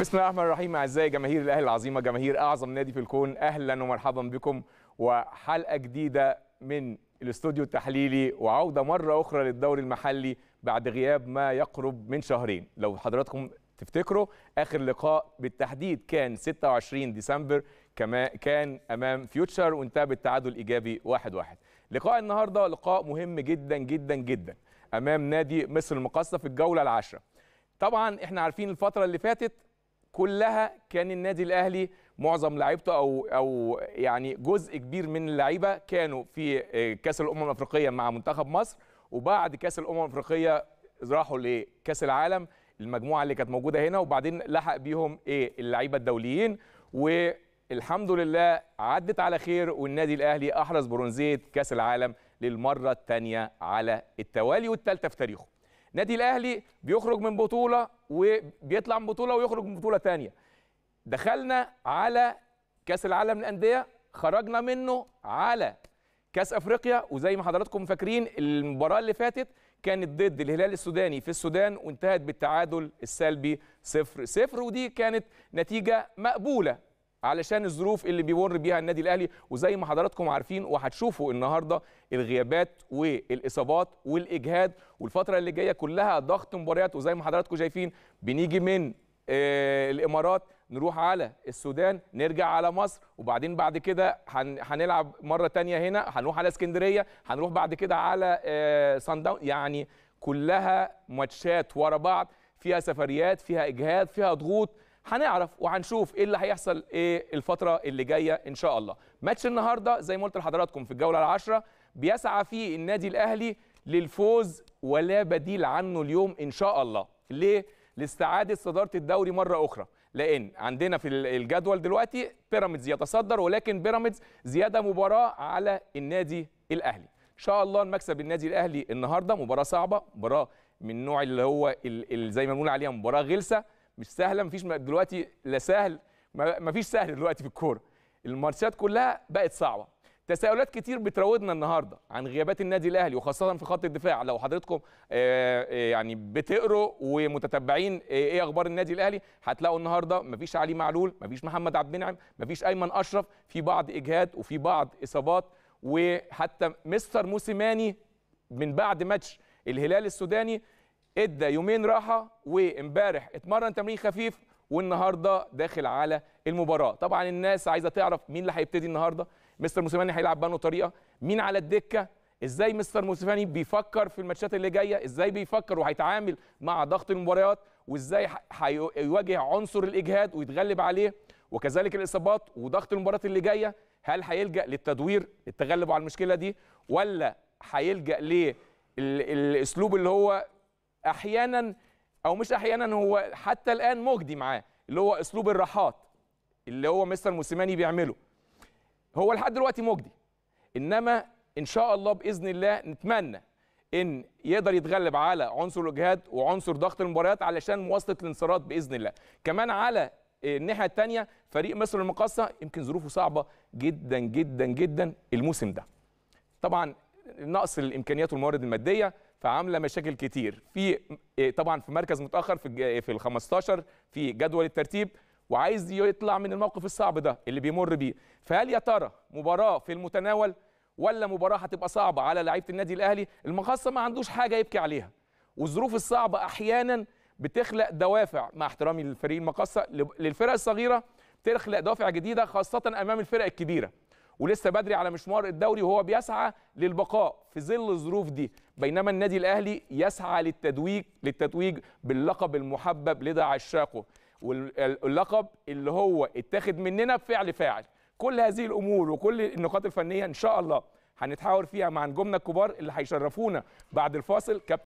بسم الله الرحمن الرحيم اعزائي جماهير الاهلي العظيمه جماهير اعظم نادي في الكون اهلا ومرحبا بكم وحلقه جديده من الاستوديو التحليلي وعوده مره اخرى للدوري المحلي بعد غياب ما يقرب من شهرين لو حضراتكم تفتكروا اخر لقاء بالتحديد كان 26 ديسمبر كما كان امام فيوتشر وانتهى بالتعادل الايجابي 1-1 لقاء النهارده لقاء مهم جدا جدا جدا امام نادي مصر المقاصه في الجوله العاشره طبعا احنا عارفين الفتره اللي فاتت كلها كان النادي الاهلي معظم لعيبته او او يعني جزء كبير من اللعيبه كانوا في آه، كاس الامم الافريقيه مع منتخب مصر وبعد كاس الامم الافريقيه راحوا لكاس العالم المجموعه اللي كانت موجوده هنا وبعدين لحق بيهم ايه اللعيبه الدوليين والحمد لله عدت على خير والنادي الاهلي احرز برونزيه كاس العالم للمره الثانيه على التوالي والثالثه في تاريخه نادي الاهلي بيخرج من بطوله وبيطلع من بطوله ويخرج من بطوله ثانيه دخلنا على كاس العالم للانديه خرجنا منه على كاس افريقيا وزي ما حضراتكم فاكرين المباراه اللي فاتت كانت ضد الهلال السوداني في السودان وانتهت بالتعادل السلبي 0 0 ودي كانت نتيجه مقبوله علشان الظروف اللي بيمر بيها النادي الاهلي وزي ما حضراتكم عارفين وهتشوفوا النهارده الغيابات والاصابات والاجهاد والفتره اللي جايه كلها ضغط مباريات وزي ما حضراتكم شايفين بنيجي من آه، الامارات نروح على السودان نرجع على مصر وبعدين بعد كده هنلعب مره تانية هنا هنروح على اسكندريه هنروح بعد كده على آه، سان صن داون يعني كلها ماتشات ورا بعض فيها سفريات فيها اجهاد فيها ضغوط هنعرف وهنشوف ايه اللي هيحصل ايه الفتره اللي جايه ان شاء الله ماتش النهارده زي ما قلت لحضراتكم في الجوله العاشره بيسعى فيه النادي الاهلي للفوز ولا بديل عنه اليوم ان شاء الله ليه لاستعاده صداره الدوري مره اخرى لان عندنا في الجدول دلوقتي بيراميدز يتصدر ولكن بيراميدز زياده مباراه على النادي الاهلي ان شاء الله المكسب النادي الاهلي النهارده مباراه صعبه مباراه من نوع اللي هو زي ما بنقول عليها مباراه غلسه مش سهله مفيش دلوقتي لا سهل مفيش سهل دلوقتي في الكوره الماتشات كلها بقت صعبه تساؤلات كتير بتراودنا النهارده عن غيابات النادي الاهلي وخاصه في خط الدفاع لو حضرتكم آه، آه، يعني بتقروا ومتتبعين آه، ايه اخبار النادي الاهلي هتلاقوا النهارده مفيش علي معلول مفيش محمد عبد المنعم مفيش ايمن اشرف في بعض اجهاد وفي بعض اصابات وحتى مستر موسيماني من بعد ماتش الهلال السوداني ادى يومين راحه وامبارح اتمرن تمرين خفيف والنهارده داخل على المباراه طبعا الناس عايزه تعرف مين اللي هيبتدي النهارده مستر موسيماني هيلعب بانه طريقه مين على الدكه ازاي مستر موسيماني بيفكر في الماتشات اللي جايه ازاي بيفكر وهيتعامل مع ضغط المباريات وازاي هيواجه عنصر الاجهاد ويتغلب عليه وكذلك الاصابات وضغط المباريات اللي جايه هل هيلجا للتدوير التغلب على المشكله دي ولا هيلجا للاسلوب اللي هو احيانا او مش احيانا هو حتى الان مجدي معاه اللي هو اسلوب الراحات اللي هو مستر موسيماني بيعمله هو لحد دلوقتي مجدي انما ان شاء الله باذن الله نتمنى ان يقدر يتغلب على عنصر الاجهاد وعنصر ضغط المباريات علشان مواصله الانتصارات باذن الله كمان على الناحيه الثانيه فريق مصر المقاصه يمكن ظروفه صعبه جدا جدا جدا الموسم ده طبعا نقص الامكانيات والموارد الماديه فعامله مشاكل كتير في إيه، طبعا في مركز متاخر في إيه، في ال 15 في جدول الترتيب وعايز يطلع من الموقف الصعب ده اللي بيمر بيه فهل يا ترى مباراه في المتناول ولا مباراه هتبقى صعبه على لعيبه النادي الاهلي المخصص ما عندوش حاجه يبكي عليها والظروف الصعبه احيانا بتخلق دوافع مع احترامي للفريق المقصه للفرق الصغيره بتخلق دوافع جديده خاصه امام الفرق الكبيره ولسه بدري على مشوار الدوري وهو بيسعى للبقاء في ظل الظروف دي بينما النادي الاهلي يسعى للتتويج للتتويج باللقب المحبب لدى عشاقه واللقب اللي هو اتاخد مننا بفعل فاعل كل هذه الامور وكل النقاط الفنيه ان شاء الله هنتحاور فيها مع نجومنا الكبار اللي هيشرفونا بعد الفاصل كابتن